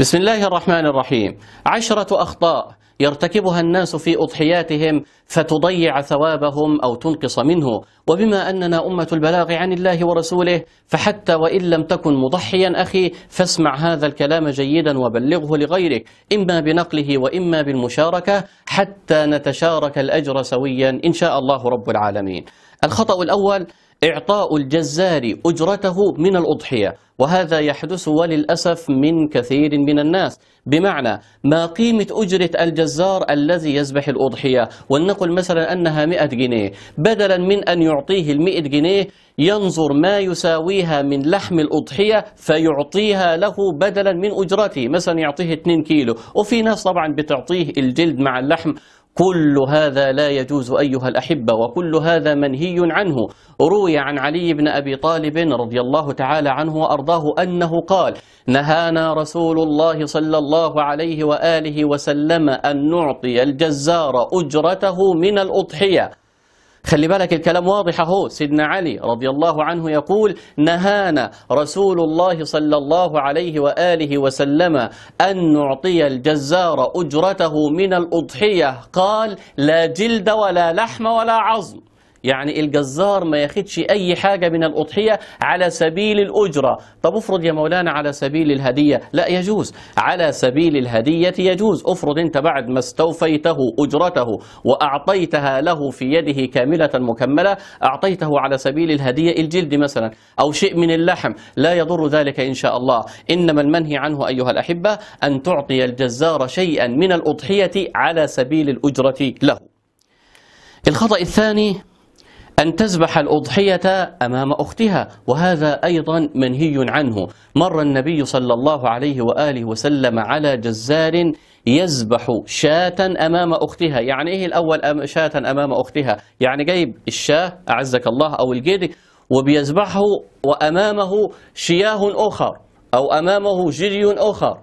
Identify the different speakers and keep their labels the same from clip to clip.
Speaker 1: بسم الله الرحمن الرحيم عشرة أخطاء يرتكبها الناس في أضحياتهم فتضيع ثوابهم أو تنقص منه وبما أننا أمة البلاغ عن الله ورسوله فحتى وإن لم تكن مضحيا أخي فاسمع هذا الكلام جيدا وبلغه لغيرك إما بنقله وإما بالمشاركة حتى نتشارك الأجر سويا إن شاء الله رب العالمين الخطأ الأول إعطاء الجزار أجرته من الأضحية وهذا يحدث وللأسف من كثير من الناس بمعنى ما قيمة أجرة الجزار الذي يذبح الأضحية ولنقل مثلا أنها 100 جنيه بدلا من أن يعطيه المئة جنيه ينظر ما يساويها من لحم الأضحية فيعطيها له بدلا من أجرته مثلا يعطيه 2 كيلو وفي ناس طبعا بتعطيه الجلد مع اللحم كل هذا لا يجوز أيها الأحبة وكل هذا منهي عنه روي عن علي بن أبي طالب رضي الله تعالى عنه وأرضاه أنه قال نهانا رسول الله صلى الله عليه وآله وسلم أن نعطي الجزار أجرته من الأضحية خلي بالك الكلام واضح اهو سيدنا علي رضي الله عنه يقول نهانا رسول الله صلى الله عليه وآله وسلم أن نعطي الجزار أجرته من الأضحية قال لا جلد ولا لحم ولا عظم يعني الجزار ما ياخدش أي حاجة من الأضحية على سبيل الأجرة طب افرض يا مولانا على سبيل الهدية لا يجوز على سبيل الهدية يجوز افرض انت بعد ما استوفيته أجرته وأعطيتها له في يده كاملة مكملة أعطيته على سبيل الهدية الجلد مثلا أو شيء من اللحم لا يضر ذلك إن شاء الله إنما المنهي عنه أيها الأحبة أن تعطي الجزار شيئا من الأضحية على سبيل الأجرة له الخطأ الثاني أن تذبح الأضحية أمام أختها وهذا أيضا منهي عنه مر النبي صلى الله عليه وآله وسلم على جزار يذبح شاة أمام أختها يعني إيه الأول شاة أمام أختها يعني جايب الشاة أعزك الله أو الجدي وبيذبحه وأمامه شياه أخر أو أمامه جري آخر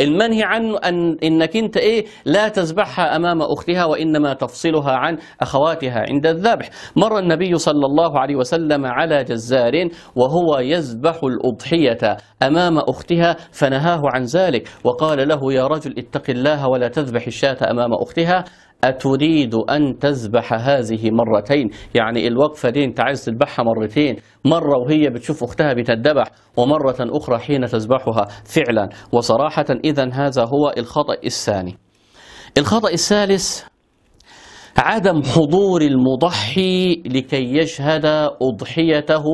Speaker 1: المنهي عنه أن إنك أنت إيه لا تذبحها أمام أختها وإنما تفصلها عن أخواتها عند الذبح مر النبي صلى الله عليه وسلم على جزار وهو يذبح الأضحية أمام أختها فنهاه عن ذلك وقال له يا رجل اتق الله ولا تذبح الشاة أمام أختها أتريد أن تذبح هذه مرتين يعني الوقفة دي أنت عايز تذبحها مرتين مرة وهي بتشوف أختها بتذبح ومرة أخرى حين تذبحها فعلا وصراحة إذا هذا هو الخطأ الثاني الخطأ الثالث عدم حضور المضحي لكي يشهد أضحيته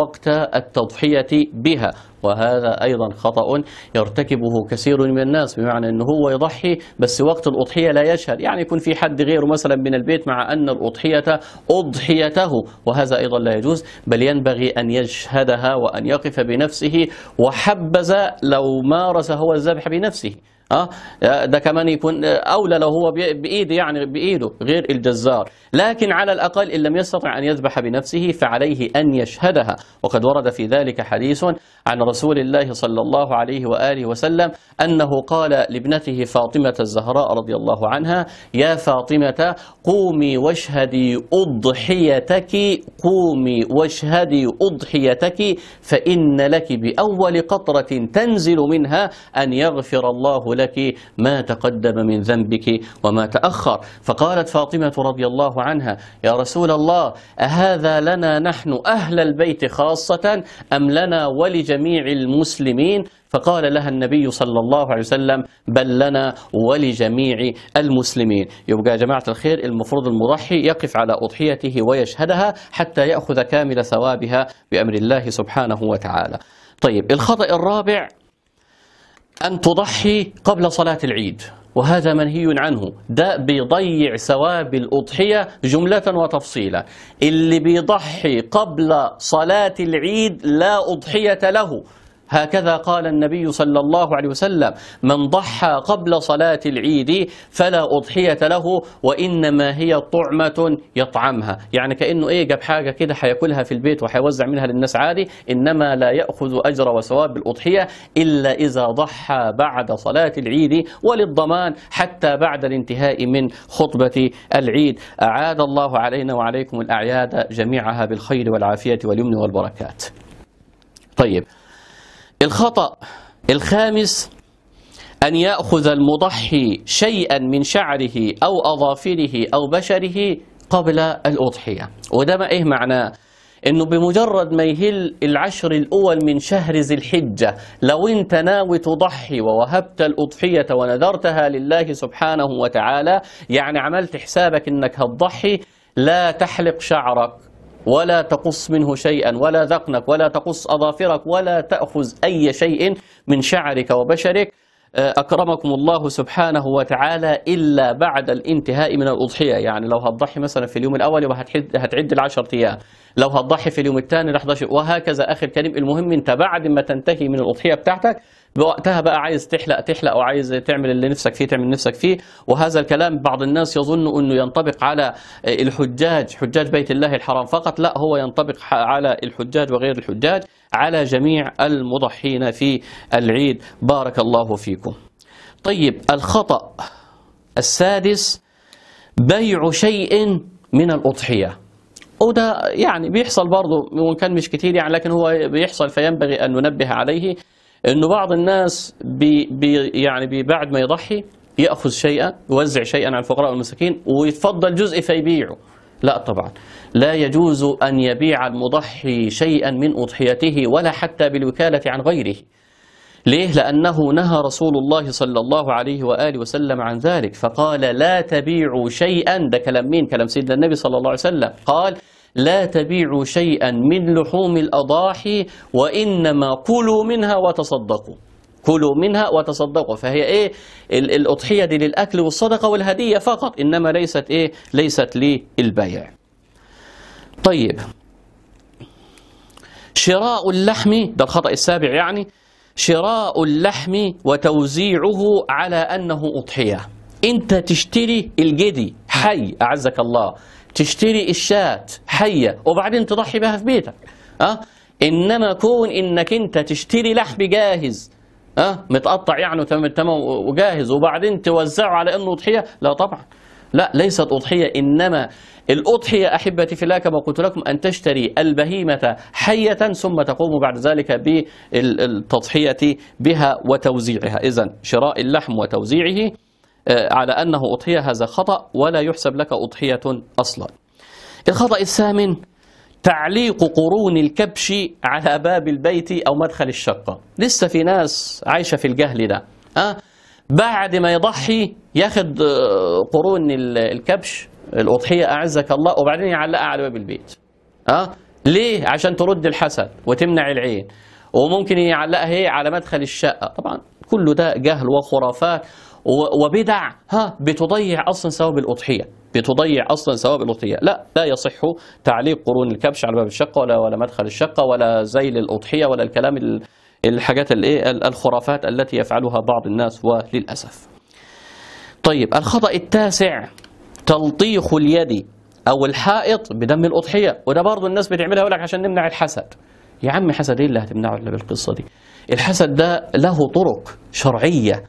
Speaker 1: وقت التضحية بها وهذا أيضا خطأ يرتكبه كثير من الناس بمعنى أنه هو يضحي بس وقت الأضحية لا يشهد يعني يكون في حد غيره مثلا من البيت مع أن الأضحية أضحيته وهذا أيضا لا يجوز بل ينبغي أن يشهدها وأن يقف بنفسه وحبذا لو مارس هو الذبح بنفسه آه؟, اه ده كمان يكون آه، اولى لو هو بايده يعني بايده غير الجزار لكن على الاقل ان لم يستطع ان يذبح بنفسه فعليه ان يشهدها وقد ورد في ذلك حديث عن رسول الله صلى الله عليه واله وسلم انه قال لابنته فاطمه الزهراء رضي الله عنها يا فاطمه قومي واشهدي اضحيتك قومي واشهدي اضحيتك فان لك باول قطره تنزل منها ان يغفر الله لك ما تقدم من ذنبك وما تأخر فقالت فاطمة رضي الله عنها يا رسول الله أهذا لنا نحن أهل البيت خاصة أم لنا ولجميع المسلمين فقال لها النبي صلى الله عليه وسلم بل لنا ولجميع المسلمين يبقى يا جماعة الخير المفروض المضحي يقف على أضحيته ويشهدها حتى يأخذ كامل ثوابها بأمر الله سبحانه وتعالى طيب الخطأ الرابع أن تضحي قبل صلاة العيد وهذا منهي عنه ده بيضيع ثواب الأضحية جملة وتفصيلا اللي بيضحي قبل صلاة العيد لا أضحية له هكذا قال النبي صلى الله عليه وسلم من ضحى قبل صلاة العيد فلا أضحية له وإنما هي طعمة يطعمها يعني كأنه إيه جاب حاجة كده هياكلها في البيت وهيوزع منها للناس عادي إنما لا يأخذ أجر وثواب بالأضحية إلا إذا ضحى بعد صلاة العيد وللضمان حتى بعد الانتهاء من خطبة العيد أعاد الله علينا وعليكم الأعياد جميعها بالخير والعافية واليمن والبركات طيب الخطأ الخامس أن يأخذ المضحي شيئا من شعره أو أظافره أو بشره قبل الأضحية وده ما إيه معناه؟ انه بمجرد ما يهل العشر الاول من شهر ذي الحجه لو انت ناوي تضحي ووهبت الاضحيه ونذرتها لله سبحانه وتعالى يعني عملت حسابك انك هتضحي لا تحلق شعرك ولا تقص منه شيئا ولا ذقنك ولا تقص أظافرك ولا تأخذ أي شيء من شعرك وبشرك آه، أكرمكم الله سبحانه وتعالى إلا بعد الانتهاء من الأضحية يعني لو هتضحي مثلا في اليوم الأول وهتعد هتعد العشر أيام لو هتضحي في اليوم الثاني راح ضحي وهكذا اخر كلام المهم انت بعد ما تنتهي من الاضحيه بتاعتك وقتها بقى عايز تحلق تحلق وعايز تعمل اللي نفسك فيه تعمل نفسك فيه وهذا الكلام بعض الناس يظن انه ينطبق على الحجاج حجاج بيت الله الحرام فقط لا هو ينطبق على الحجاج وغير الحجاج على جميع المضحين في العيد بارك الله فيكم طيب الخطأ السادس بيع شيء من الأضحية وده يعني بيحصل برضه وان كان مش كتير يعني لكن هو بيحصل فينبغي ان ننبه عليه انه بعض الناس بي بي يعني بي بعد ما يضحي ياخذ شيئا يوزع شيئا على الفقراء والمساكين ويتفضل جزء فيبيعه لا طبعا لا يجوز ان يبيع المضحي شيئا من اضحيته ولا حتى بالوكاله عن غيره ليه؟ لأنه نهى رسول الله صلى الله عليه وآله وسلم عن ذلك فقال لا تبيعوا شيئا ده كلام مين؟ كلام سيدنا النبي صلى الله عليه وسلم قال لا تبيعوا شيئا من لحوم الأضاحي وإنما كلوا منها وتصدقوا كلوا منها وتصدقوا فهي ايه الأضحية دي للأكل والصدقة والهدية فقط إنما ليست ايه ليست للبيع طيب شراء اللحم ده الخطأ السابع يعني شراء اللحم وتوزيعه على أنه أضحية أنت تشتري الجدي حي أعزك الله تشتري الشاة حية وبعدين تضحي بها في بيتك أه؟ إنما كون إنك أنت تشتري لحم جاهز أه؟ متقطع يعني تمام وجاهز وبعدين توزعه على أنه أضحية لا طبعا لا ليست أضحية إنما الأضحية أحبتي في الله كما قلت لكم أن تشتري البهيمة حية ثم تقوم بعد ذلك بالتضحية بها وتوزيعها إذا شراء اللحم وتوزيعه آه، على أنه أضحية هذا خطأ ولا يحسب لك أضحية أصلا الخطأ الثامن تعليق قرون الكبش على باب البيت أو مدخل الشقة لسه في ناس عايشة في الجهل ده أه؟ بعد ما يضحي ياخد آه، قرون الكبش الاضحيه اعزك الله وبعدين يعلقها على باب البيت اه ليه عشان ترد الحسد وتمنع العين وممكن يعلقها هي على مدخل الشقه طبعا كله ده جهل وخرافات وبدع ها بتضيع اصلا ثواب الاضحيه بتضيع اصلا ثواب الاضحيه لا لا يصح تعليق قرون الكبش على باب الشقه ولا ولا مدخل الشقه ولا زيل الاضحيه ولا الكلام الحاجات الايه الخرافات التي يفعلها بعض الناس وللاسف طيب الخطا التاسع تلطيخ اليد او الحائط بدم الاضحيه وده برضه الناس بتعملها يقول لك عشان نمنع الحسد يا عم حسد ايه اللي هتمنعه الا بالقصه دي الحسد ده له طرق شرعيه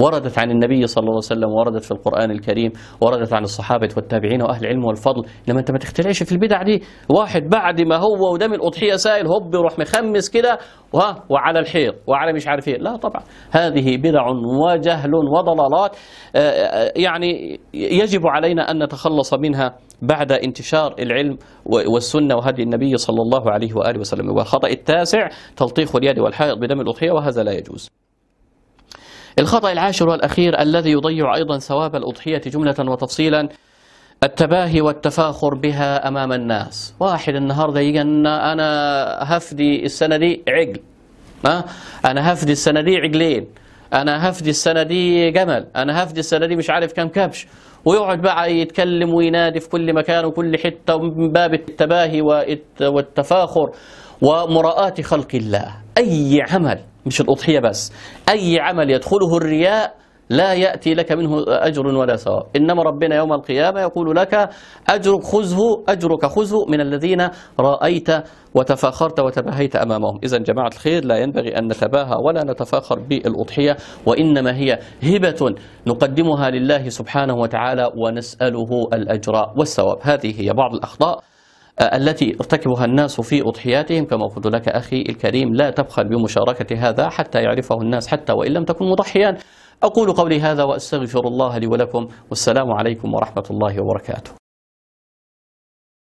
Speaker 1: وردت عن النبي صلى الله عليه وسلم وردت في القرآن الكريم وردت عن الصحابة والتابعين وأهل العلم والفضل لما أنت ما تخترعش في البدع دي واحد بعد ما هو ودم الأضحية سائل هوب يروح مخمس كده وعلى الحيط وعلى مش عارف ايه لا طبعا هذه بدع وجهل وضلالات آه، آه، يعني يجب علينا أن نتخلص منها بعد انتشار العلم والسنة وهدي النبي صلى الله عليه وآله وسلم والخطأ التاسع تلطيخ اليد والحائط بدم الأضحية وهذا لا يجوز الخطأ العاشر والأخير الذي يضيع أيضا ثواب الأضحية جملة وتفصيلا التباهي والتفاخر بها أمام الناس واحد النهاردة يجي أنا هفدي السنة دي عجل أه؟ أنا هفدي السنة دي عجلين أنا هفدي السنة دي جمل أنا هفدي السنة دي مش عارف كم كبش ويقعد بقى يتكلم وينادي في كل مكان وكل حتة من باب التباهي والتفاخر ومراءات خلق الله أي عمل مش الأضحية بس أي عمل يدخله الرياء لا يأتي لك منه أجر ولا ثواب إنما ربنا يوم القيامة يقول لك أجر خذه أجرك خذه من الذين رأيت وتفاخرت وتباهيت أمامهم إذا جماعة الخير لا ينبغي أن نتباهى ولا نتفاخر بالأضحية وإنما هي هبة نقدمها لله سبحانه وتعالى ونسأله الأجر والثواب هذه هي بعض الأخطاء آه، التي ارتكبها الناس في أضحياتهم كما قلت لك أخي الكريم لا تبخل بمشاركة هذا حتى يعرفه الناس حتى وإن لم تكن مضحيا أقول قولي هذا وأستغفر الله لي ولكم والسلام عليكم ورحمة الله وبركاته